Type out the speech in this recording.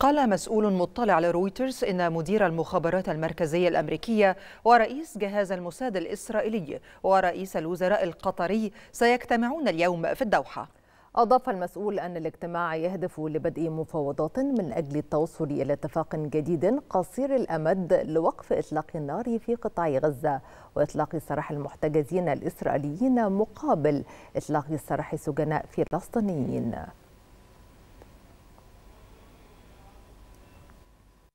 قال مسؤول مطلع لرويترز إن مدير المخابرات المركزية الأمريكية ورئيس جهاز الموساد الإسرائيلي ورئيس الوزراء القطري سيجتمعون اليوم في الدوحة أضاف المسؤول أن الاجتماع يهدف لبدء مفاوضات من أجل التوصل إلى اتفاق جديد قصير الأمد لوقف إطلاق النار في قطاع غزة وإطلاق سراح المحتجزين الإسرائيليين مقابل إطلاق سراح سجناء فلسطينيين